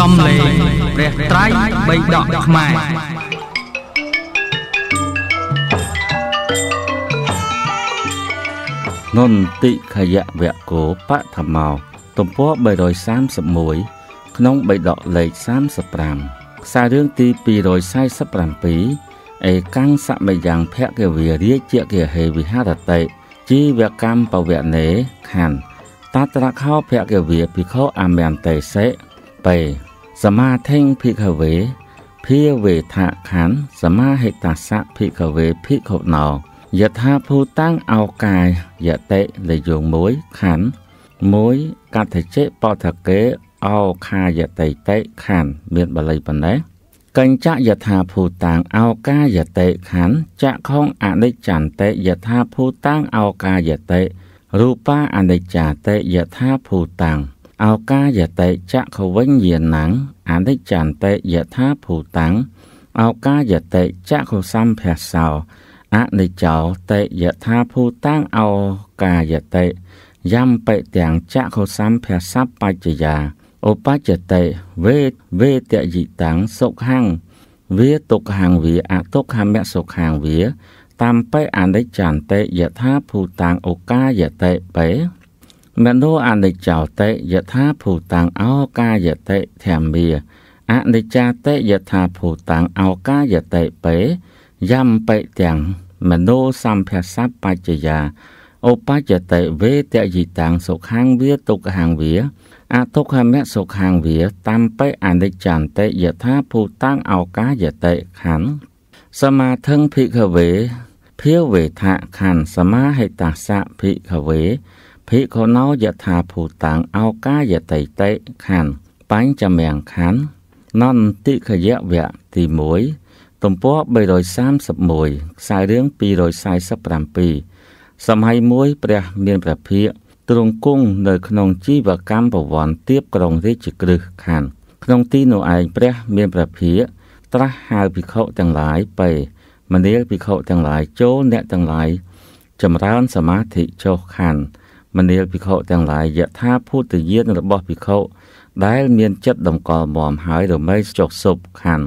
សំលេងព្រះត្រៃបៃដកខ្មែរនន្តិខយវគោបឋមោ ទំព័រ331ក្នុងបៃដកលេខ35ខ្សែរឿងទី247អេកាំងសមយ៉ាងភគវិរាជាគិហេវិហរតិជីវកម្មបវនេខណ្ឌតត្រខោភគវិភិក្ខុអមន្តេសេបេសមាធិភិក្ខវេភាវេថាខន្ធសមាហិតាសៈភិក្ខវេភិក្ខុណោ យថាភូតាំងឱកាយយតិលយោងមួយខន្ធមួយកថជិបតកេអោខាយតិតិខន្ធមានបលីប៉ុណ្ណេះកញ្ចយថាភូតាំងឱកាយតិខន្ធចក្ខុងអនិច្ចន្តិយថាភូតាំងឱកាយតិរូបាអនិច្ចាតិយថាភូតាំងឱកាយតិចក្ខវិញ្ញាណังអនិច្ចន្តិយថាភូតាំងឱកាយតិចក្ខុសម្ភាសោអនិច្ចោតិយថាភូតាំងឱកាយតិយំបិទាំងចក្ខុសម្ភាសបច្ចយាឧបច្ចតិវេវេតយិតាំងសុខੰងវាទុក្ខੰវាអទុក្ខមសុខੰវាតាមបិអនិច្ចន្តិយថាភូតាំងឱកាយតិបេមនោអនិច្ចោតិយថាភូតាំងអោកាយតិធម្មាអនិច្ចាតិយថាភូតាំងអោកាយតិបេយំបិទាំងមនោសម្ភាសបច្ចយាឧបច្ចតិវេតយិតាំងសុខាំងវាទុក្ខាំងវាអទុក្ខមសុខាំងវាតំបិអនិច្ចន្តិយថាភូតាំងអោកាយតិខੰសមាធិភិក្ខវេភាវេថៈខੰសមាហិតាសៈភិក្ខវេភិក្ខុណោយថាភូតាំងឱកាយតិតិខណ្ឌបញ្ចមង្ខណ្ឌនន្តិខយវៈទី1ទំព័រ331ខ្សែរឿង247សម័យមួយព្រះមានព្រះភិក្ខទ្រង់គង់នៅ ក្នុងជីវកម្មប្រវ័នទៀបក្រុងរាជក្រឹសខណ្ឌក្នុងទីនោះឯងព្រះ មានព្រះភិក្ខត្រាស់ហៅភិក្ខុទាំងឡាយបេមនាលភិក្ខុទាំងឡាយចូលអ្នកទាំងឡាយចម្រើនសមាធិចុះខណ្ឌមនាលភិក្ខុទាំងឡាយយថាភូតយានរបស់ភិក្ខុដែលមាន ចិត្តតម្កល់មមហើយរមែងចុះសុបខណ្ឌ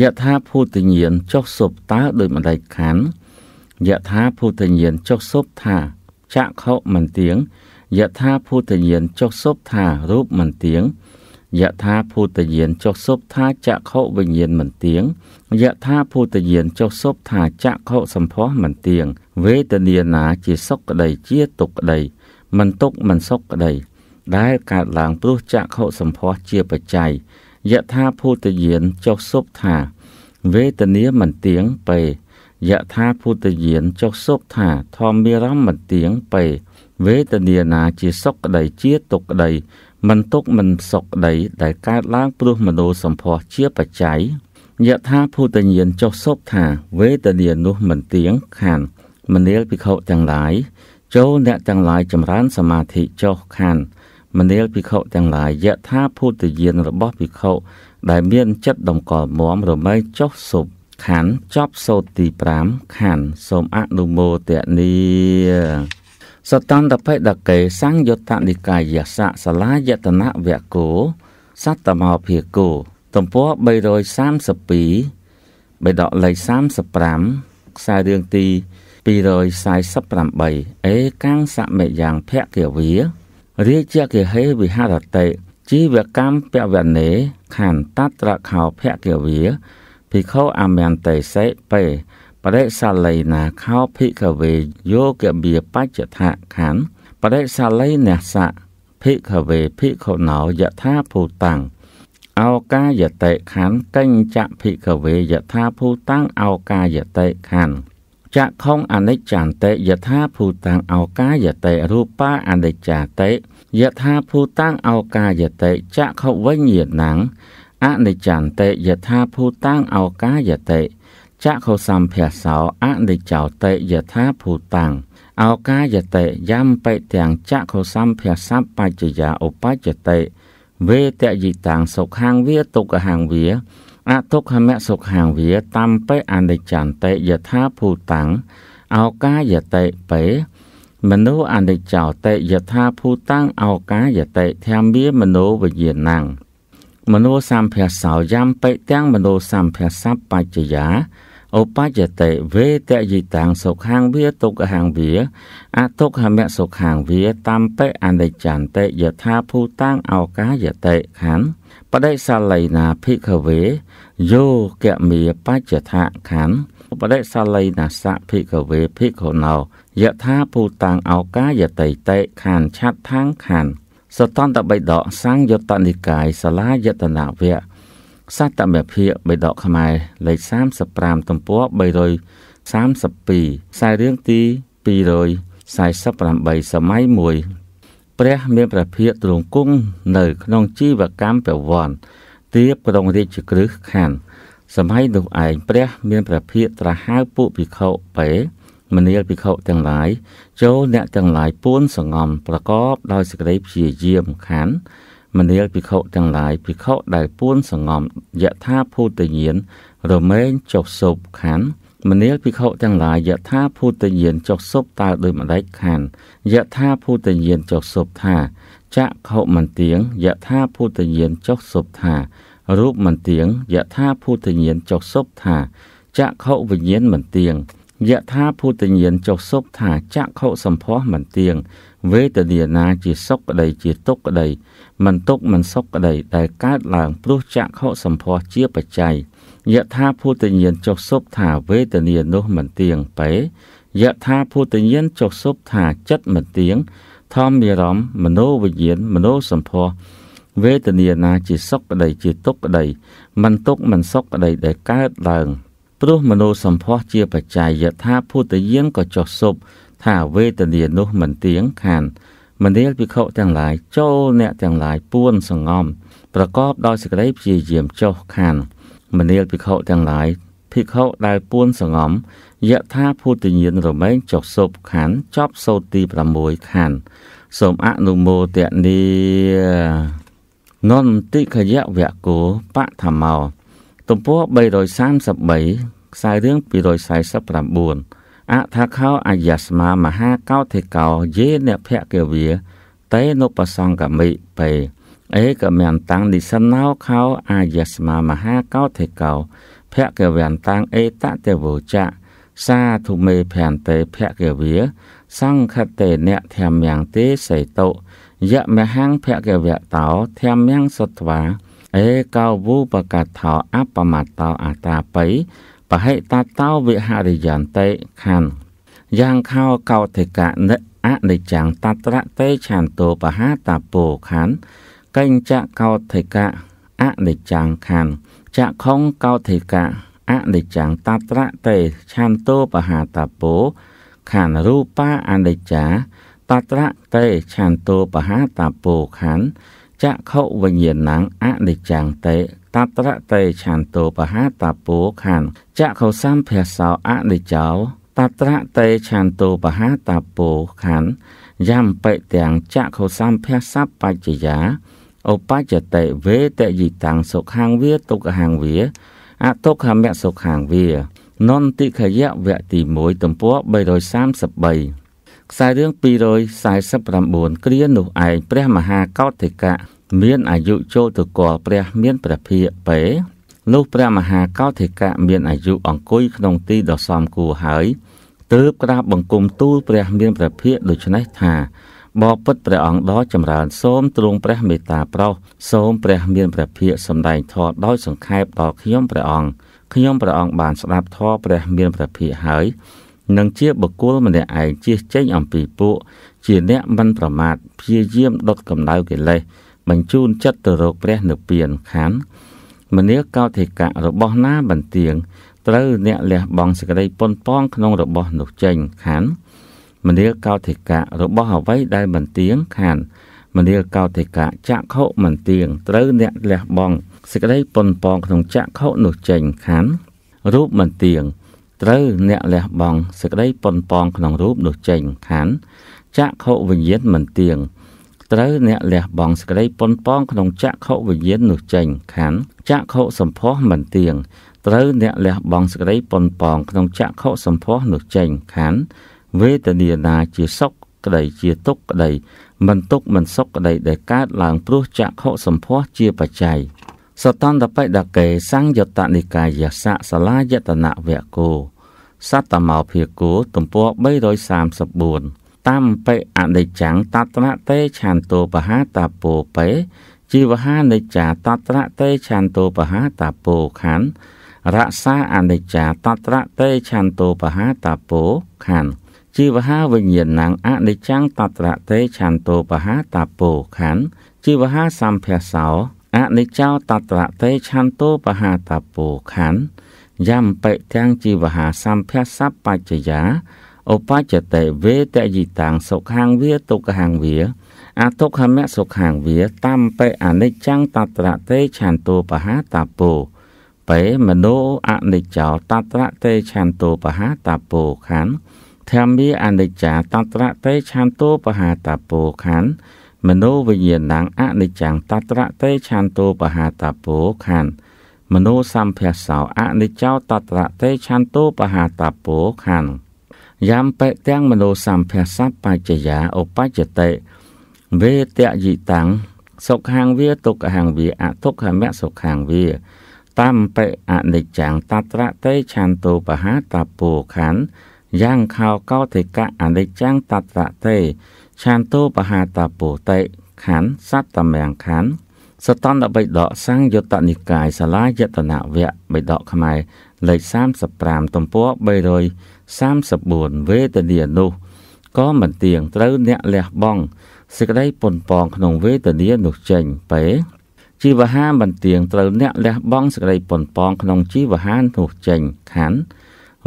យថាភូតញានចុះសុបតើដោយម្ដេចខណ្ឌយថាភូតញានចុះសុបថាចក្ខុមិនទៀងយថាភូតញានចុះសុបថារូបមិនទៀងយថាភូតយានចុះសុបថាចក្ខុវិញ្ញាណមិនទៀងយថាភូតយានចុះសុបថាចក្ខុសម្ផស្សមិនទៀងវេទនាណាជាសុខក្តីជាទុក្ខក្តីមិនទុកមិនសុខក្តីដែលកើតឡើងព្រោះចក្ខុសម្ផស្សជាបច្ច័យយថាភូតយានចុះសុបថាវេទនាមិនទៀងពេយថាភូតយានចុះសុបថាធម្មារមមិនទៀងពេវេទនាណាជាសុខក្តីជាទុក្ខក្តីមិនទុកមិនសុខក្តីដែលកើតឡើងព្រោះមនោសម្ផស្សជាបច្ច័យយថាភូតញ្ញានចុះសុបថាវេទនានោះមិនទៀងខានមនាលភិក្ខុទាំងឡាយចូលអ្នកទាំងឡាយចម្រើនសមាធិចុះខណ្ឌមនាលភិក្ខុទាំងឡាយយថាភូតយានរបស់ភិក្ខុ ដែលមាន ចិត្តតម្កល់មមរមែងចុះសុបខណ្ឌចប់សូត្រទី5ខណ្ឌសូមអនុមោទនីសតន្តបិដកេសង្យុត្តនិកាយសៈសាលាយតនវគោសត្តមោភិគោទំព័រ332បេដកលេខ35ខ្សែរឿងទី1 248អេកាំងសមយ៉ាងភគិវារាជគិហេវិហរតិជីវកម្មពវនេខន្តត្រខោភគិវាភិក្ខុអមន្តេសេបេបរិសាលីណាខោភិក្ខវេយោគិមាបច្ចថខន្ធបរិសាលីនសៈភិក្ខវេភិក្ខុណោយថាភូតាំងឱកាយតិខន្ធកញ្ចភិក្ខវេយថាភូតាំងឱកាយតិខន្ធចក្ខុអនិច្ចាតិយថាភូតាំងអកាយតិរូបាអនិច្ចាតិយថាភូតាំងអកាយតិចក្ខុវិញ្ញាណังអនិច្ចាតិយថាភូតាំងអកាយតិចក្ខុសម្ភាសោអនិច្ចោតិយថាភូតាំងអកាយតិយំបិទាំងចក្ខុសម្ភាសបច្ចយាឧបច្ចតិវេតយិតាំងសុខាងវាទុក្ខហាងវាអទុក្ខមសុខាវាតំបិអនិច្ចន្តិយថាភូតាំងអោកាយតិបេមនុអនិច្ចោតិយថាភូតាំងអោកាយតិធម្មាមនុវយាណੰងមនុសម្ភាសោយំបិទាំងមនុសម្ភាសបច្ចយាឧបច្ចតិវេតយិតាំងសុខាងវាទុក្ខហាងវាអទុក្ខមសុខាងវាតំបិអនិច្ចន្តិយថាភូតាំងឱកាយតិខណ្ឌបដិសាលីណាភិក្ខវេយោគមាបច្ចថាខណ្ឌបដិសាលីណាសភិក្ខវេភិក្ខុណោយថាភូតាំងឱកាយតិតិខណ្ឌឆាត់ថាងខណ្ឌសតន្តបិដកសង្យុត្តនិកាយសាលាយតនវៈសតមភាគបេដកខ្មែរលេខ35ទំព័រ332ខ្សែរឿងទី248សម័យ1ព្រះមានព្រះភាគទ្រង់គង់នៅ ក្នុងជីវកម្មប្រវ័នទៀបក្រុងរាជគ្រឹះខណ្ឌសម័យនោះឯងព្រះ មានព្រះភាគត្រាស់ហៅពួកភិក្ខុបេមនាលភិក្ខុទាំងឡាយចូលអ្នកទាំងឡាយពួនសងំ ប្រកបដោយសេចក្តីព្យាយាមខណ្ឌមនាលភិក្ខុទាំងឡាយភិក្ខុដែលពួនសងំយថាភូតញ្ញានរមែងចុះសុបខណ្ឌមនាលភិក្ខុទាំងឡាយយថាភូតញ្ញានចុះសុបតើដោយម្ដេចខណ្ឌយថាភូតញ្ញានចុះសុបថាចក្ខុមិនទៀងយថាភូតញ្ញានចុះសុបថារូបមិនទៀងយថាភូតញ្ញានចុះសុបថាចក្ខុវិញ្ញាណមិនទៀងយថាភូតញ្ញានចុះសុខថាចក្ខុសម្ផស្សមិនទៀងវេទនាណាជាសុខក្តីជាទុក្ខក្តីមិនទុកមិនសុខក្តីដែលកើតឡើងព្រោះចក្ខុសម្ផស្សជាបច្ច័យយថាភូតញ្ញាណចុះសុបថាវេទនានោះមិនទៀងពេយថាភូតញ្ញាណចុះសុបថាចិត្តមិនទៀងធម្មារម្មណ៍មโนវិញ្ញាណមโนសម្ផស្សវេទនាណាជាសុខក្តីជាទុក្ខក្តីមិនទុកមិនសុខក្តីដែលកើតឡើងព្រោះមโนសម្ផស្សជាបច្ច័យយថាភូតញ្ញាណក៏ចុះសុបថាវេទនានោះមិនទៀងខានមនាលភិក្ខុទាំងឡាយចូលអ្នកទាំងឡាយពួន សង្ងំប្រកបដោយសេចក្តីព្យាយាមចុះខានមនាលភិក្ខុទាំងឡាយភិក្ខុដែលពួនសង្ងំយថាភូតញ្ញានរមែងចុះសុបខានចប់សូត្រទី6ខានសូមអនុមោទនីនន្តិខយវៈគោបឋមោ ទំព័រ333ខ្សែរឿង249អថាខោអយស្មាមហាកោធិកោយេនភគិវាតេនុបសង្កមិបេអេកមន្តាំងនិសិនោខោអយស្មាមហាកោធិកោភគិវន្តាំងអេតទេវោចៈសាធុមេភន្តេភគិវាសង្ឃតេអ្នកធម្មយ៉ាងទេសេតុយមហੰភគិវតោធម្មយ៉ាងសុទ្ធាអេកោវុបកថាអបមតោអតាបៃបហិតតោវិហរិយន្តិខណ្ឌយ៉ាងខោកោធិកៈនិអនិច្ចំតត្រតេឆានតោបហាតាពោខណ្ឌកញ្ចកោធិកៈអនិច្ចំខណ្ឌចខុងកោធិកៈអនិច្ចំតត្រតេឆានតោបហាតាពោខណ្ឌរូបាអនិច្ចាតត្រតេឆានតោបហាតាពោខណ្ឌចខុវិញ្ញាណังអនិច្ចំតេតត្រតេឆន្ទោបហាតាពោខានចក្ខុសម្ភាសោអនិចោតត្រតេឆន្ទោបហាតាពោខានយំបិទាំងចក្ខុសម្ភាសัพបច្ចយាឧបច្ចតិវេតយិតាំងសុខាងវាទុក្ខហាងវាអទុក្ខមសុខាងវានន្តិខយៈវគ្គទី1ទំព័រ333ខ្សែរឿង249គ្រានោះឯងព្រះមហាកោតិកៈមានអាយុចូលទៅគាល់ព្រះ មានព្រះភិយពេនោះព្រះមហាកោធិកៈមានអាយុអង្គុយក្នុងទីដ៏សមគួរហើយទើបក្រាបបង្គំទូល ព្រះ មានព្រះភិយដូច្នេះថាបបពុតព្រះអង្គដ៏ចម្រើន សូមទ្រង់ព្រះមេត្តាប្រោសសូមព្រះ មានព្រះភិយសម្ដែងធម៌ដោយសង្ខេបដល់ខ្ញុំព្រះអង្គខ្ញុំព្រះអង្គបានស្ដាប់ធម៌ព្រះមានព្រះភិយហើយនឹងជាបុគ្គលម្នាក់ឯងជៀសចេញអំពីពួកជាអ្នកមិនប្រមាថព្យាយាមដុតកម្ដៅកិលេសបញ្ជូនចិត្តទៅរកព្រះនិព្វានខណ្ឌមនាកោធិកៈរបស់ណាបន្ទៀងត្រូវអ្នកលះបង់សេចក្តីប៉ុនប៉ងក្នុងរបស់នោះចេញខណ្ឌមនាកោធិកៈរបស់អ្វីដែលបន្ទៀងខណ្ឌមនាលកោតិកៈចក្ខុមិនទៀងត្រូវអ្នកលះបង់សេចក្តីប៉ុនប៉ងក្នុងចក្ខុនោះចេញខណ្ឌរូបមិនទៀងត្រូវអ្នកលះបង់សេចក្តីប៉ុនប៉ងក្នុងរូបនោះចេញខណ្ឌចក្ខុវិញ្ញាណមិនទៀងត្រូវអ្នកលះបង់សក្តិប៉ុនប៉ងក្នុងចក្ខុវិញ្ញាណនោះចេញខណ្ឌចក្ខុសម្ផស្សមិនទៀងត្រូវអ្នកលះបង់សក្តិប៉ុនប៉ងក្នុងចក្ខុសម្ផស្សនោះចេញខណ្ឌវេទនាណាជាសុខក្តីជាទុក្ខក្តីមិនទុក្ខមិនសុខក្តីដែលកើតឡើងព្រោះចក្ខុសម្ផស្សជា បច្ច័យសតន្តបិដកេសង្យតនិកាយសៈសាលាយតនវៈគោសតតមោភិគោទំព័រ334តាមបិអនិច្ចំតតនតេឆានតោបហាតាពោបេជីវហានិច្ចាតតនតេឆានតោបហាតាពោខណ្ឌរក្សាអនិច្ចាតតនតេឆានតោបហាតាពោខណ្ឌជីវហាវិញ្ញាណังអនិច្ចំតតនតេឆានតោបហាតាពោខណ្ឌជីវហាសម្ភៈសោអនិច្ចោតតរតេឆន្ទោបហាតាពោខណ្ឌយំបិទាំងជីវហាសម្ភៈសัพបច្ចយាឧបច្ចតេវេតយិតាំងសុខាងវាទុក្ខាងវាអទុក្ខមសុខាងវាតំបេអនិច្ចំតត្រតេឆន្ទោបហាតាពោបេមនោអនិច្ចោតត្រតេឆន្ទោបហាតាពោខណ្ឌធម្មាអនិច្ចាតត្រតេឆន្ទោបហាតាពោខណ្ឌមនោវិញ្ញាណังអនិច្ចំតត្រតេឆន្ទោបហាតាពោខណ្ឌមនោសម្ភាសោអនិច្ចោតត្រតេឆន្ទោបហាតាពោខណ្ឌយំបេទាំងមនោសម្ភាសបច្ចយាឧបច្ចតិវេតយិតាំងសុខហាងវាទុក្ខហាងវាអទុក្ខមសុខាងវាតំបិអនិច្ចំតត្រតេឆន្ទោបហាតពោខណ្ឌយ៉ាងខោកោតិកៈអនិច្ចំតត្រតេឆន្ទោបហាតពោតេខណ្ឌសត្តមៀងខណ្ឌសតន្តបិដកសង្យុត្តនិកាយសាលាយតនវៈបិដកខ្មែរលេខ35ទំព័រ34វេទនានោះក៏មិនទៀងត្រូវអ្នកលះបង់សេចក្តីពន់ប៉ងក្នុងវេទនានោះចេញពេជីវហាមិនទៀងត្រូវអ្នកលះបង់សេចក្តីពន់ប៉ងក្នុងជីវហានោះចេញខណ្ឌ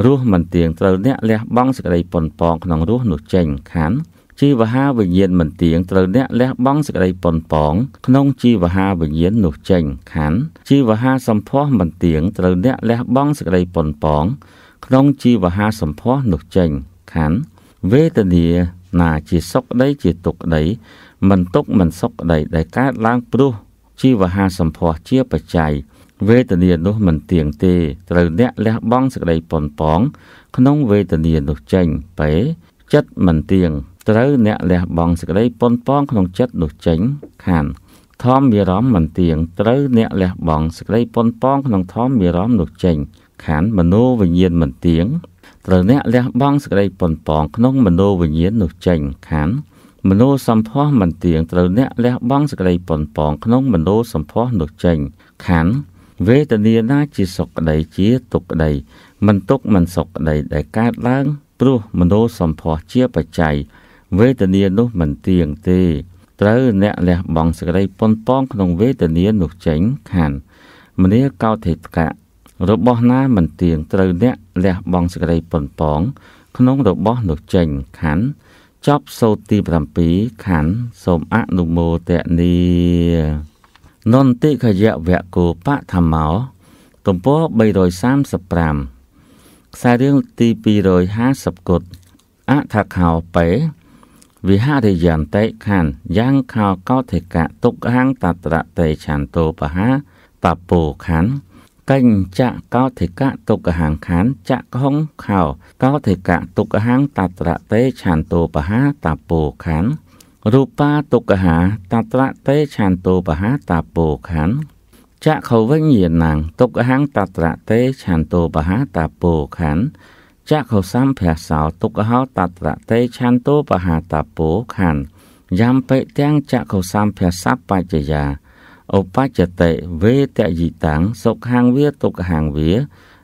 រសមិនទៀងត្រូវអ្នកលះបង់សេចក្តីពន់ប៉ងក្នុងរសនោះចេញខណ្ឌជីវហាវិញ្ញាណមិនទៀងត្រូវអ្នកលះបង់សេចក្តីប៉ុនប៉ងក្នុងជីវហាវិញ្ញាណនោះចេញខណ្ឌជីវហាសម្ផស្សមិនទៀងត្រូវអ្នកលះបង់សេចក្តីប៉ុនប៉ងក្នុងជីវហាសម្ផស្សនោះចេញខណ្ឌវេទនាណាជាសុខក្តីជាទុក្ខក្តីមិនទុក្ខមិនសុខក្តីដែលកើតឡើងព្រោះជីវហាសម្ផស្សជាបច្ច័យវេទនានោះមិនទៀងទេត្រូវអ្នកលះបង់សេចក្តីប៉ុនប៉ងក្នុងវេទនានោះចេញបេចិត្តមិនទៀងត្រូវអ្នកលះបង់សេចក្តីប៉ុនប៉ងក្នុងចិត្តនោះចេញខានធម្មវិរមមិនទៀងត្រូវអ្នកលះបង់សេចក្តីប៉ុនប៉ងក្នុងធម្មវិរមនោះចេញខណ្ឌមโนវិញ្ញាណមិនទៀងត្រូវអ្នកលះបង់សេចក្តីប៉ុនប៉ងក្នុងមโนវិញ្ញាណនោះចេញខណ្ឌមโนសម្ផស្សមិនទៀងត្រូវអ្នកលះបង់សេចក្តីប៉ុនប៉ងក្នុងមโนសម្ផស្សនោះចេញខណ្ឌវេទនាណាជាសុខក្តីជាទុក្ខក្តីមិនទុក្ខមិនសុខក្តីដែលកើតឡើង ព្រោះមโนសម្ផស្សជាបច្ច័យវេទនានោះមិនទៀងទេត្រូវអ្នកលះបង់សេចក្តីប៉ុនប៉ងក្នុងវេទនានោះចេញខណ្ឌមនាកោថេតកៈរបស់ណាមិនទៀងត្រូវអ្នកលះបង់សេចក្តីប៉ុនប៉ងក្នុងរបស់នោះចេញខណ្ឌចប់សូត្រទី7ខណ្ឌសូមអនុមោទនីនន្តិខយវៈគោបធម្មោ ទំព័រ335ខ្សែរឿងទី250គុតអថាខោបេវិហរិយន្តិខណ្ឌយ៉ាងខោកោធិកៈទុកហាងតត្រតេឆន្ទោបហាបពោខណ្ឌកិញចៈកោធិកៈទុក្កហាងខានចៈកហុងខោកោធិកៈទុក្កហាងតត្រតេឆានតោបហាតពោខានរូបាទុក្កហាតត្រតេឆានតោបហាតពោខានចៈខវិញ្ញាណងទុក្កហាងតត្រតេឆានតោបហាតពោខានចក្ខុសំព្រះសោទុក្ខហោតត្រតេឆន្ទោបហាតពោខੰយំបិទាំងចក្ខុសំព្រះសัพបច្ចយាឧបច្ចតិវេតយិតាំងសុខាងវាទុក្ខាងវា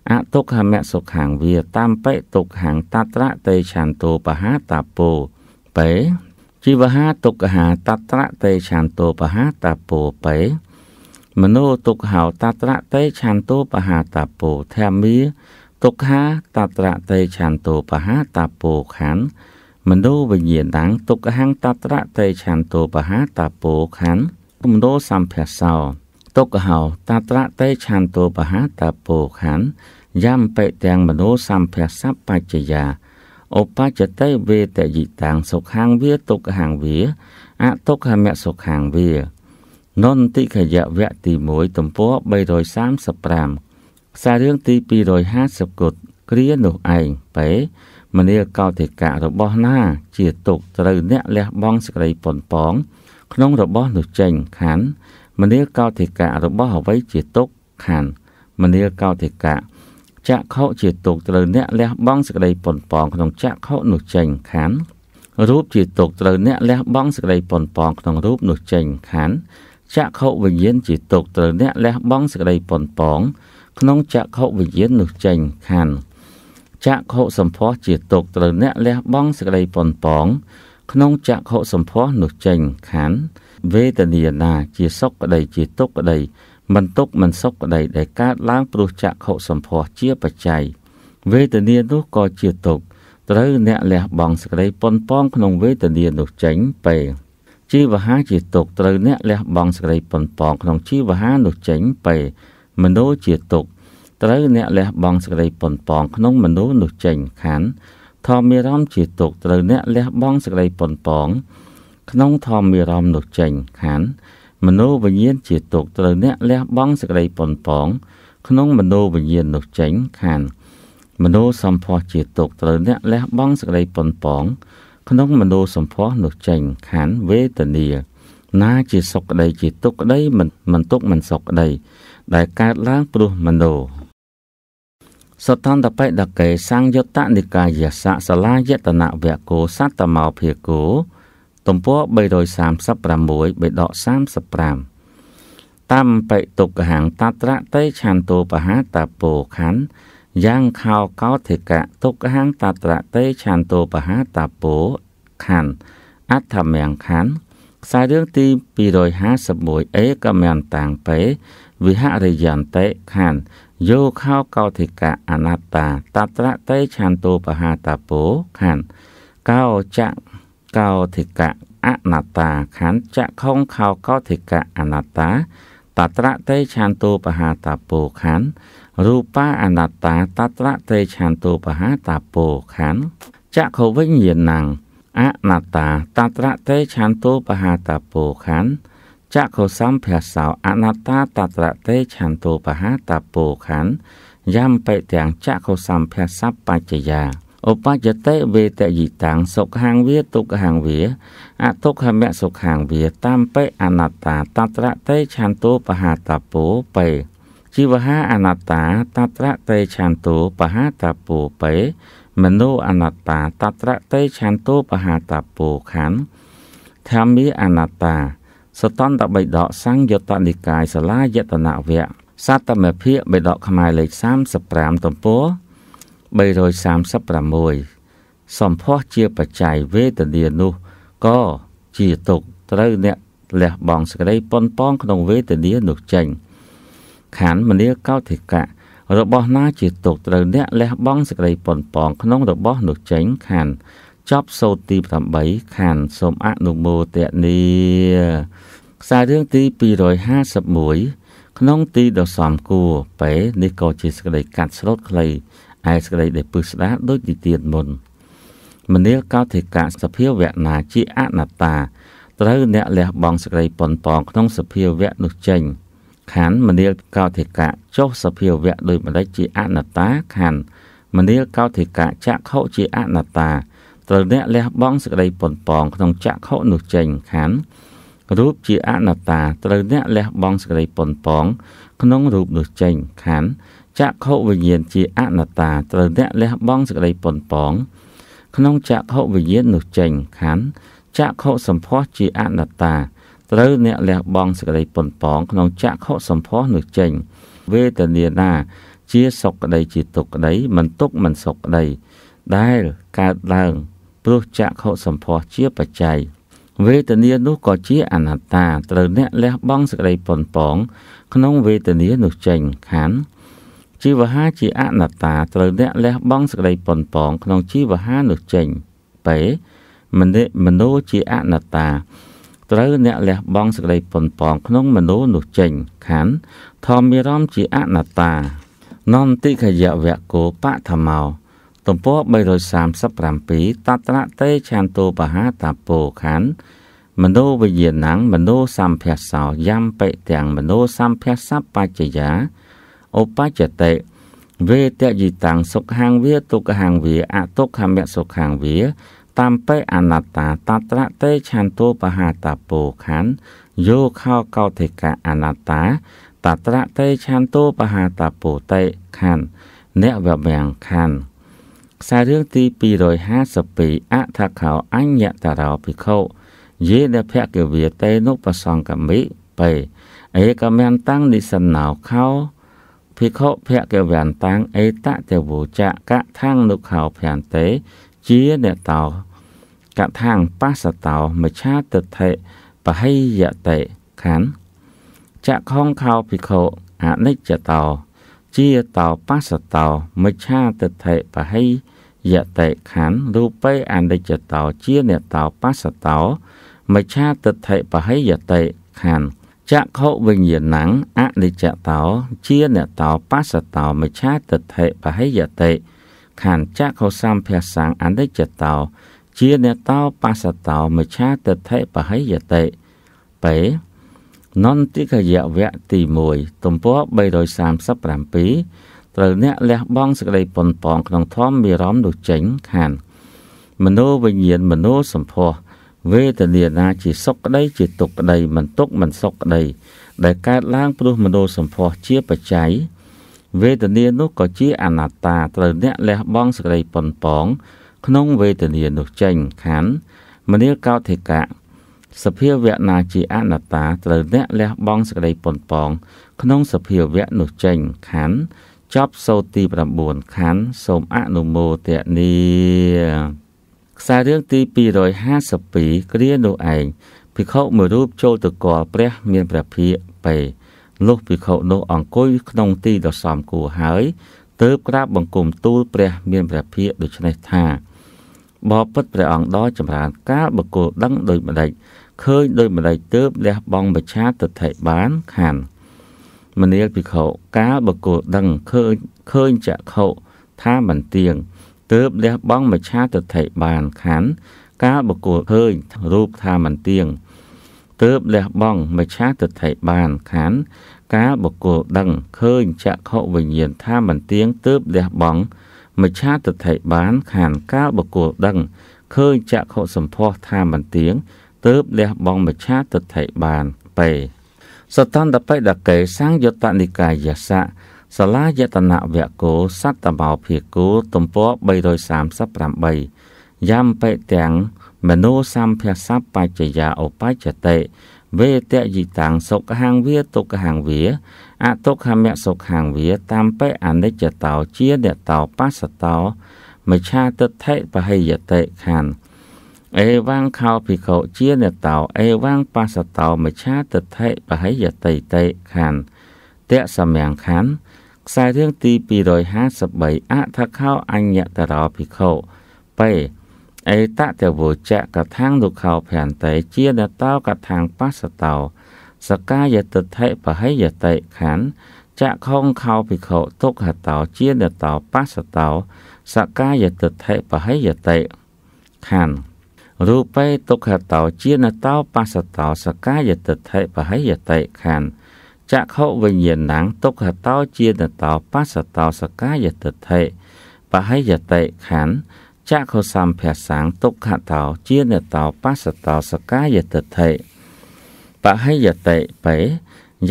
អទុក្ខមសុខាងវាតាមបិទុក្ខាងតត្រតេឆន្ទោបហាតាពោបេជីវហាទុក្ខាតត្រតេឆន្ទោបហាតាពោបេមโนទុក្ខោតត្រតេឆន្ទោបហាតាពោធម្មាទុក្ខាតត្រតេឆន្ទោបហាតាពោខណ្ឌមโนវិញ្ញាណังទុក្ខហੰតត្រតេឆន្ទោបហាតាពោខណ្ឌគំរោសម្ភាសោទុក្ខហោតត្រៈតេឆានទោបហាតាពោខានយ៉ាំបិទាំងមនោសម្ភាសៈបច្ចយាឧបច្ចតេវេតយិតាំងសុខាងវាទុក្ខាងវាអទុក្ខមសុខាងវានន្តិខយវៈទី1ទំព័រ335ខ្សែរឿងទី250គុតគ្រានោះឯងបេមនាកោតិកៈរបស់ណា ជាទុកត្រូវអ្នកលះបង់សេចក្តីប៉ុនប៉ងក្នុងរបស់នោះចេញខណ្ឌមនាលកោធិកៈរបស់អ្វីជាទុកខណ្ឌមនាលកោធិកៈចក្ខុជាទុកត្រូវអ្នកលះបង់សេចក្តីប៉ុនប៉ងក្នុងចក្ខុនោះចេញខណ្ឌរូបជាទុកត្រូវអ្នកលះបង់សេចក្តីប៉ុនប៉ងក្នុងរូបនោះចេញខណ្ឌចក្ខុវិញ្ញាណជាទុកត្រូវអ្នកលះបង់សេចក្តីប៉ុនប៉ងក្នុងចក្ខុវិញ្ញាណនោះចេញខណ្ឌចក្ខុសម្ផស្សជាទុកត្រូវអ្នកលះបង់សេចក្តីប៉ុនប៉ងក្នុងចក្ខុសម្ផស្សនោះចេញខណ្ឌវេទនាណាជាសុខក្តីជាទុក្ខក្តីមិនទុក្ខមិនសុខក្តីដែលកើតឡើងព្រោះចក្ខុសម្ផស្សជាបច្ច័យវេទនានោះក៏ជាទុក្ខត្រូវអ្នកលះបង់សក្តីប៉ុនប៉ងក្នុងវេទនា នោះចេញពេជីវហាជាទុក្ខត្រូវអ្នកលះបង់សក្តីប៉ុនប៉ងក្នុងជីវហានោះចេញពេមនោជាទុក្ខត្រូវអ្នកលះបង់សក្តីប៉ុនប៉ងក្នុងមនោនោះចេញខណ្ឌធម្មារម្មណ៍ជាទុកត្រូវអ្នកលះបង់សេចក្តីប៉ុនប៉ងក្នុងធម្មារម្មណ៍នោះចេញខណ្ឌមโนវិញ្ញាណជាទុកត្រូវអ្នកលះបង់សេចក្តីប៉ុនប៉ងក្នុងមโนវិញ្ញាណនោះចេញខណ្ឌមโนសម្ផស្សជាទុកត្រូវអ្នកលះបង់សេចក្តីប៉ុនប៉ងក្នុងមโนសម្ផស្សនោះចេញខណ្ឌវេទនា ណាជាសុខក្តីជាទុក្ខក្តីមិនមិនទុកមិនសុខក្តីដែលកើតឡើងព្រោះមโนសតន្តបិដកេសង្យុត្តនិកាយសៈសាលាយតនវគោសត្តមោភិគោទំព័រ336បេដក35តំបិទុកហាងតត្រតេឆន្ទោបហាតាពោខណ្ឌយ៉ាងខោកោធិកៈទុកហាងតត្រតេឆន្ទោបហាតាពោខណ្ឌអត្ថមង្ខណ្ឌខ្សែរឿងទី251អេកមន្តាំងបេវិហរិយន្តេខណ្ឌយោខោកោធិកៈអនត្តាតត្រតេឆន្ទោបហាតាពោខណ្ឌកោចៈកោធិកៈអនត្តាខណ្ឌចៈខុងខោកោធិកៈអនត្តាតត្រតេឆន្ទោបហាតាពោខណ្ឌរូបាអនត្តាតត្រតេឆន្ទោបហាតាពោខណ្ឌចក្ខុវិញ្ញាណังអនត្តាតត្រតេឆន្ទោបហាតាពោខណ្ឌចក្រសំភះសោអនត្តាតត្រតេឆន្ទោបហាតពោខណ្ឌយ៉ាំបិទាំងចក្រសំភះសពបច្ចយាឧបច្ចតិវេតយិតាំងសុខហាងវាទុក្ខហាងវាអទុក្ខមសុខហាងវាតាមបិអនត្តាតត្រតេឆន្ទោបហាតពោបេជីវហាអនត្តាតត្រតេឆន្ទោបហាតពោបេមនោអនត្តាតត្រតេឆន្ទោបហាតពោខណ្ឌធម្មាអនត្តាសតន្តបិដកសង្យុត្តនិកាយសាលាយតនវៈសតមភិកបិដកខ្មែរលេខ35ទំព័រ336សំភោះជាបច្ច័យវេទនានោះក៏ជាទុកត្រូវអ្នកលះបង់សក្តីប៉ុនប៉ងក្នុងវេទនានោះចេញខានមនីកោធិកៈរបស់ណាជាទុកត្រូវអ្នកលះបង់សក្តីប៉ុនប៉ងក្នុងរបស់នោះចេញខានចប់សូត្រទី8ខានសូមអនុមោទនាខ្សែរឿងទី251ក្នុងទីដ៏សំគួរពេនេះក៏ជាសក្តីកាត់ស្លូតខ្លីឯសក្តីដែលពឹសស្ដារដូចទីទៀតមុនមនាលកោធិកៈសភាវៈណាជាអនត្តាត្រូវ អ្នកលះបង់សក្តីប៉ុនប៉ងក្នុងសភាវៈនោះចេញខណ្ឌមនាលកោធិកៈចុះសភាវៈដោយម្ដេចជាអនត្តាខណ្ឌមនាលកោធិកៈចក្ខុជាអនត្តាត្រូវអ្នកលះបង់សក្តីប៉ុនប៉ងក្នុងចក្ខុនោះចេញខណ្ឌរូបជាអនត្តាត្រូវអ្នកលះបង់សេចក្តីប៉ុនប៉ងក្នុងរូបនោះចេញខណ្ឌចក្ខុវិញ្ញាណជាអនត្តាត្រូវអ្នកលះបង់សេចក្តីប៉ុនប៉ងក្នុងចក្ខុវិញ្ញាណនោះចេញខណ្ឌចក្ខុសម្ផស្សជាអនត្តាត្រូវអ្នកលះបង់សេចក្តីប៉ុនប៉ងក្នុងចក្ខុសម្ផស្សនោះចេញវេទនាណាជាសុខក្តីជាទុក្ខក្តីមិនទុក្ខមិនសុខក្តីដែលកើតឡើង ព្រោះចក្ខុសម្ផស្សជាបច្ច័យវេទនានោះក៏ជាអនត្តាត្រូវអ្នកលះបង់សេចក្តីប៉ុនប៉ងក្នុងវេទនានោះចេញខណ្ឌជីវហាជាអនត្តា ត្រូវអ្នកលះបង់សេចក្តីប៉ុនប៉ងក្នុងជីវហានោះចេញបេមនិមនោជាអនត្តាត្រូវអ្នកលះបង់សេចក្តីប៉ុនប៉ងក្នុងមនោនោះចេញខណ្ឌធម្មារម្មណ៍ជាអនត្តានន្តិខយវៈគោបឋមោទំព័រ337តត្រតេឆន្ទោបហាតាពោខណ្ឌមโนវិញ្ញាណังមโนសម្ភាសោយំបិទាំងមโนសម្ភាសបច្ចយាឧបច្ចតេវេតយិតាំងសុខាងវាទុក្ខាងវាអទុក្ខមសុខាងវាតាមបេអនត្តាតត្រតេឆន្ទោបហាតាពោខណ្ឌយោខោកោធិកាអនត្តាតត្រតេឆន្ទោបហាតាពោតេខណ្ឌអ្នកវមៀងខណ្ឌខ្សែរឿងទី252អថាខោអញ្ញតរោភិក្ខុយេនភគិវាតេនុបសង្កមិបេអេកមន្តាំងនិសណោខោភិក្ខុភគិវន្តាំងអេតតវោចកថាងនុខោភន្តេជាអ្នកតោកថាងបាសតោមច្ឆាទិដ្ឋិបហិយតេខណ្ឌចក្ខងខោភិក្ខុអនិច្ចតោជាតោបសតោមច្ឆាទិដ្ឋិបហិយតិខណ្ឌរូបេអនិច្ចតោជាអ្នកតោបសតោមច្ឆាទិដ្ឋិបហិយតិខណ្ឌចក្ខុវិញ្ញាណังអនិច្ចតោជាអ្នកតោបសតោមច្ឆាទិដ្ឋិបហិយតិខណ្ឌចក្ខុសម្ភាសังអនិច្ចតោជាអ្នកតោបសតោមច្ឆាទិដ្ឋិបហិយតិបេនន្ទិកយវៈទី1ទំព័រ337ត្រូវអ្នកលះបង់សេចក្តីប៉ុនប៉ងក្នុងធម៌មានរំនោះចេញខានមโนវិញ្ញាណមโนសម្ផស្សវេទនាណាជាសុខក្តីជាទុក្ខក្តីមិនទុក្ខមិនសុខក្តីដែលកើតឡើងព្រោះមโนសម្ផស្សជាបច្ច័យវេទនានោះក៏ជាអនត្តាត្រូវអ្នកលះបង់សេចក្តីប៉ុនប៉ងក្នុងវេទនានោះចេញខាន មនាលកោធិកៈសភាវៈណាជាអនត្តាត្រូវអ្នកលះបង់សក្តីប៉ុនប៉ងក្នុងសភាវៈនោះចេញខណ្ឌចប់សូត្រទី9ខណ្ឌសូមអនុមោទនីខ្សែរឿងទី252គ្រានោះឯងភិក្ខុមួយរូបចូលទៅគាល់ព្រះមានព្រះភិក្ខបេលោកភិក្ខុនោះអង្គុយក្នុងទីដ៏សមគួរហើយទើបក្រាបបង្គំទូលព្រះមានព្រះភិក្ខដូច្នេះថាបបពិតព្រះអង្គដ៏ចម្រើនកាលបកគោដឹងដូចម្ដេចឃើញដូចម្ដេចទើបលះបង់បច្ឆាទិដ្ឋិបានខានមនាលភិក្ខុកាលបកគោដឹងឃើញឃើញចក្ខុថាមិនទៀងទើបលះបង់មច្ឆាទិដ្ឋិបានខានកាលបកគោឃើញរូបថាមិនទៀងទើបលះបង់មច្ឆាទិដ្ឋិបានខានកាលបកគោដឹងឃើញចក្ខុវិញ្ញាណថាមិនទៀងទើបលះបង់មច្ឆាទិដ្ឋិបានខានកាលបកុលដឹងឃើញចក្ខុសម្ផស្សថាមិនទៀងទើបលះបង់មច្ឆាទិដ្ឋិបានពេសតន្តបិដកេសង្យតនិកាយសៈសាលាយតនវគោសត្តមោភិគោទំព័រ338យ៉ាំបេទាំងមនោសម្ភាសបច្ចយាឧបច្ចតិវេតយិតាំងសុខហាងវាទុក្ខហាងវាអទុក្ខមសុខាងវាតាមបិអនិច្ចតោជាអ្នកតោបស្សតោមច្ឆាទិដ្ឋិបហិយតិខានអេវាំងខោភិក្ខុជាអ្នកតោអេវាំងបស្សតោមច្ឆាទិដ្ឋិបហិយតិតិខានតៈសម្ញាំងខានខ្សែរឿងទី253អថខោអញ្ញតរោភិក្ខុបេអេតតវោចៈកថាងលុខោភន្តិជាអ្នកតោកថាងបស្សតោសកាយតិថិបហិយតិខណ្ឌចក្ខងខោភិក្ខុទុក្ខតោជានតោបស្សតោសកាយតិថិបហិយតិខណ្ឌរូបេទុក្ខតោជានតោបស្សតោសកាយតិថិបហិយតិខណ្ឌចក្ខុវិញ្ញាណังទុក្ខតោជានតោបស្សតោសកាយតិថិបហិយតិខណ្ឌចក្ខុសម្ភាសាងទុក្ខតោជានតោបស្សតោសកាយតិថិបហិយតិបេ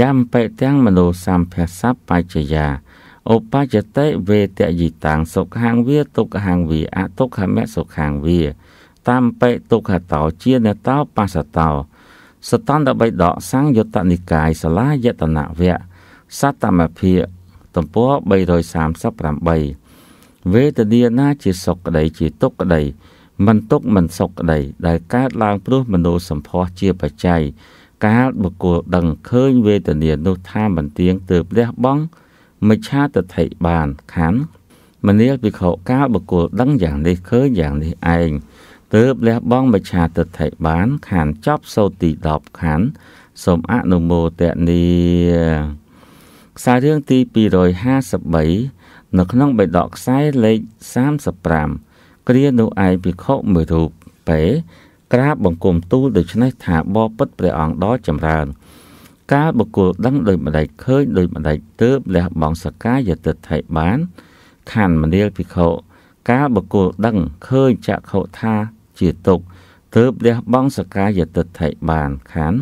យំបេទាំងមនោសម្ភាសัพបច្ចយាឧបច្ចតិវេតយិតាំងសុខាងវាទុក្ខាងវាអទុក្ខមសុខាងវាតាមបេទុក្ខតោជានតោបសតោសតន្តបិដកសង្យុត្តនិកាយសាលាយតនវៈសត្តមភិយទំព័រ338វេទនាណាជាសុខក្តីជាទុក្ខក្តីមិនទុកមិនសុខក្តីដែលកើតឡើងព្រោះមនោសម្ផស្សជាបច្ច័យកាលបុគ្គលដឹងឃើញវេទនានោះថាមិនទៀងទើបលះបង់មិច្ឆាទិដ្ឋិបានខណ្ឌមនាលពិខុកាលបុគ្គលដឹងយ៉ាងនេះឃើញយ៉ាងនេះឯងទើបលះបង់មិច្ឆាទិដ្ឋិបានខណ្ឌចប់សូត្រទី10ខណ្ឌសូមអនុមោទនីខ្សែរឿងទី253នៅក្នុងបេដកខ្សែលេខ35គ្រានោះឯងភិក្ខុមួយរូបពេក្រាបបង្គំទូលដូច្នេះថាបបពិតព្រះអង្គដ៏ចម្រើនកាលបុគ្គលដឹងដោយម្ដេចឃើញដោយម្ដេចទើបលះបង់សកាយតិថិបានខណ្ឌមនាលភិក្ខុកាលបុគ្គលដឹងឃើញចក្ខុថាជាទុក្ខទើបលះបង់សកាយតិថិបានខណ្ឌ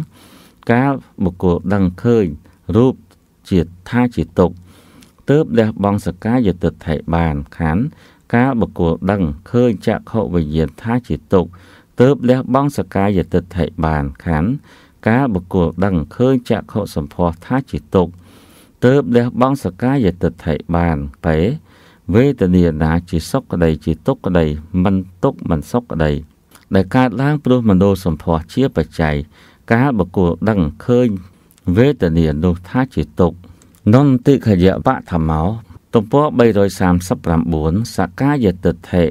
កាលបុគ្គលដឹងឃើញរូបជាថាជាទុក្ខទើបលះបង់សកាយតិថិបានខណ្ឌកាលបុគ្គលដឹងឃើញចក្ខុវិញ្ញាណថាជាទុក្ខទើបលះបង់សកាយតិដ្ឋិបានខណ្ឌកាលបុគ្គលដឹងឃើញចក្ខុសម្ផស្សថាជាទុក្ខទើបលះបង់សកាយតិដ្ឋិបានពេវេទនាណាជាសុខក្តីជាទុក្ខក្តីមិនទុក្ខមិនសុខក្តីដែលកើតឡើងព្រោះមនោសម្ផស្សជាបច្ច័យកាលបុគ្គលដឹងឃើញវេទនានោះថាជាទុក្ខនន្តិខយៈបឋមោ ទំព័រ339សកាយតិដ្ឋិ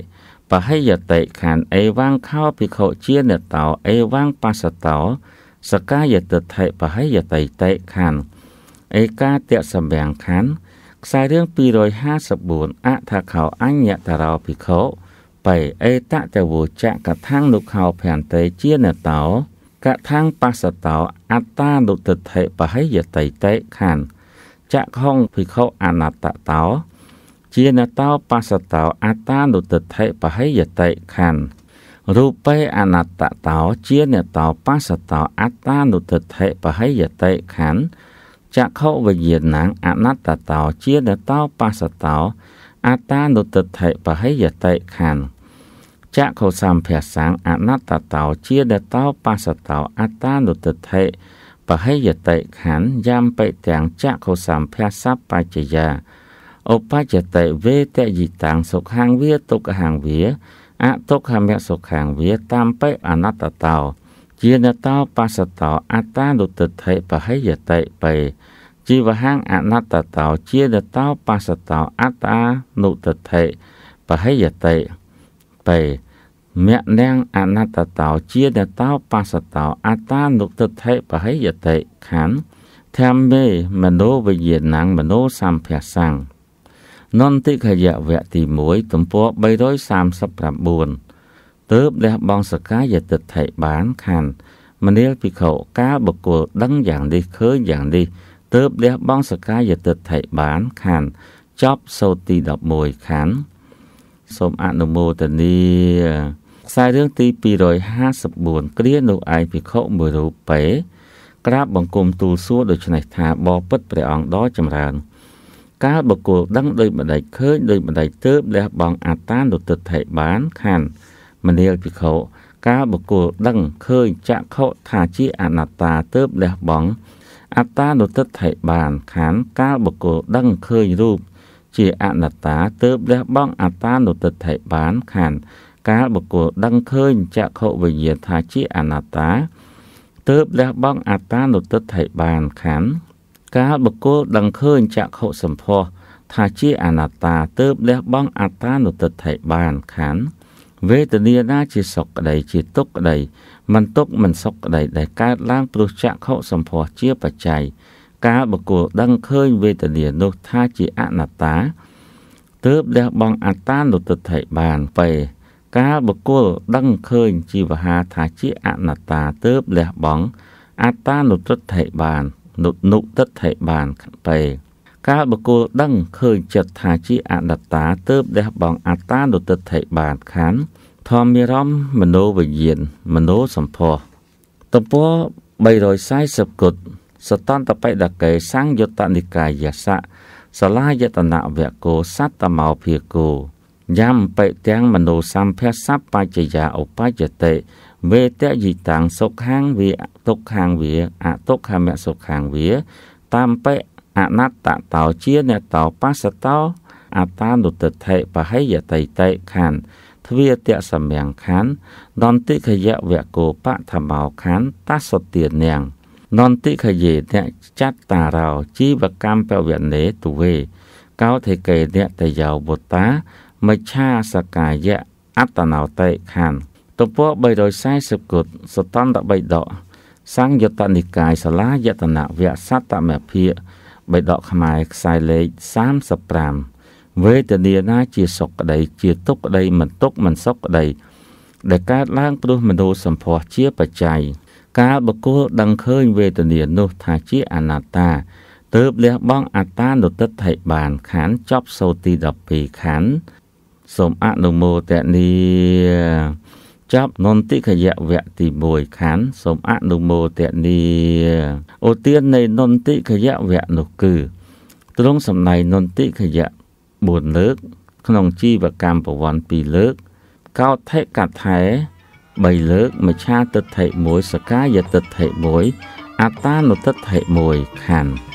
បហិយតិខណ្ឌអេវាំងខោភិក្ខុជាអ្នកតោអេវាំងបសតោសកាយតិថិបហិយតិតិខណ្ឌឯកាតៈសម្រាំងខណ្ឌខ្សែរឿង254អថាខោអញ្ញតរោភិក្ខុបេអេតតវចកថាងនុខោភន្តិជាអ្នកតោកថាងបសតោអត្តានុតិថិបហិយតិតិខណ្ឌចក្ខុងភិក្ខុអនត្តតោជាណតោបសតោអតានុទិដ្ឋិបហិយតិខណ្ឌរូបេអនត្តតោជាណតោបសតោអតានុទិដ្ឋិបហិយតិខណ្ឌចក្ខុវិញ្ញាណងអនត្តតោជាណតោបសតោអតានុទិដ្ឋិបហិយតិខណ្ឌចក្ខុសម្ភាសាងអនត្តតោជាណតោបសតោអតានុទិដ្ឋិបហិយតិខណ្ឌយ៉ាំបិទាំងចក្ខុសម្ភាសបច្ចយាឧបច្ចតិវេតយិតាំងសុខាងវាទុក្ខាងវាអទុក្ខមសុខាងវាតាមបិអនត្តតោជានតោបសតោអត្តានុតិដ្ឋិបហិយតិបេជីវហាងអនត្តតោជានតោបសតោអត្តានុតិដ្ឋិបហិយតិបេមគ្គនាងអនត្តតោជានតោបសតោអត្តានុតិដ្ឋិបហិយតិខੰធម្មេមនោវិញ្ញាណមនោសម្ភាសង្ឃនន្តិខយវៈទី1ទំព័រ339ទើបលះបង់សកាយតិដ្ឋិបានខណ្ឌមនាលភិក្ខុកាលបុគ្គលដឹងយ៉ាងនេះឃើញយ៉ាងនេះទើបលះបង់សកាយតិដ្ឋិបានខណ្ឌចប់សូត្រទី11ខណ្ឌសូមអនុមោទនាខ្សែរឿងទី254គ្រានោះឯងភិក្ខុមួយរូបពេ ក្រាបបង្គំទូលសួរដូច្នេះថាបបិទ្ធព្រះអង្គដ៏ចម្រើនកាលបកគលដឹងដោយម្ដេចឃើញដោយម្ដេចទើបលះបង់អត្តានុទិដ្ឋិបានខណ្ឌមនាលភិក្ខុកាលបកគលដឹងឃើញចក្ខុថាជាអនត្តាទើបលះបង់អត្តានុទិដ្ឋិបានខណ្ឌកាលបកគលដឹងឃើញរូបជាអនត្តាទើបលះបង់អត្តានុទិដ្ឋិបានខណ្ឌកាលបកគលដឹងឃើញចក្ខុវិញ្ញាណថាជាអនត្តាទើបលះបង់អត្តានុទិដ្ឋិបានខណ្ឌកាលបុគ្គលដឹងឃើញចក្ខុសម្ផស្សថាជាអនត្តាទើបលះបង់អត្តានុទិដ្ឋិបានខណ្ឌវេទនាណាជាសុខក្តីជាទុក្ខក្តីមិនទុក្ខមិនសុខក្តីដែលកើតឡើងព្រោះចក្ខុសម្ផស្សជាបច្ច័យកាលបុគ្គលដឹងឃើញវេទនានោះថាជាអនត្តាទើបលះបង់អត្តានុទិដ្ឋិបានពេកាលបុគ្គលដឹងឃើញជីវហាថាជាអនត្តាទើបលះបង់អត្តានុទិដ្ឋិបាននុនុតិដ្ឋិបានពេលកាលបកគលដឹងឃើញចិត្តថាជាអនត្តាទើបដេះបងអត្តានុតិដ្ឋិបានខណ្ឌធម្មារម្មណ៍មโนវិញ្ញាណមโนសម្ផស្សតព340គុតសតន្តបិដកេសង្យុត្តនិកាយសៈសាលាយតនវគោសត្តមោភិគោយ៉ាំបិទាំងមโนសម្ភាសសបច្ចយាឧបច្ចតិវេតយិតាំងសុខាងវាទុកខាងវាអទុកខមសុខាងវាតាមបិអនត្តតោជាអ្នកតោបស្សតោអតានុទិដ្ឋិបហិយតិតេខណ្ឌទ្វាតសម្ញាំងខណ្ឌនន្តិខយវកោបធម្មោខណ្ឌតសទានាងនន្តិខយេអ្នកចត្តារោជីវកម្មពវនេទុវេកោធិកេអ្នកតយោបុតាមច្ឆាសកាយៈអត្តនោតេខណ្ឌទំព័រ340គុតសតន្តបិដកសង្យុត្តនិកាយសាលាយតនវៈសត្តមភិបិដកខ្មែរខ្សែលេខ35វេទនាណាជាសុខក្តីជាទុក្ខក្តីមិនទុក្ខមិនសុខក្តីដែលកើតឡើងព្រោះមនោសម្ផស្សជាបច្ច័យកាលបកុលដឹងឃើញវេទនានោះថាជាអនត្តាទើបលះបង់អត្តានុតិដ្ឋិបានខណ្ឌចប់សូត្រទី12ខណ្ឌសូមអនុមោទនាចប់នន្តិកយៈវគ្គទី1ខណ្ឌសូមអនុមោទនីឧទាននៃនន្តិកយៈវគ្គនោះគឺទ្រង់សំណែងនន្តិកយៈ4លើក ក្នុងជីវកម្មប្រវ័ន2លើក កោថិកថែ3លើកមច្ឆាទិដ្ឋិ1សកាយទិដ្ឋិ1អតានុទិដ្ឋិ1ខណ្ឌ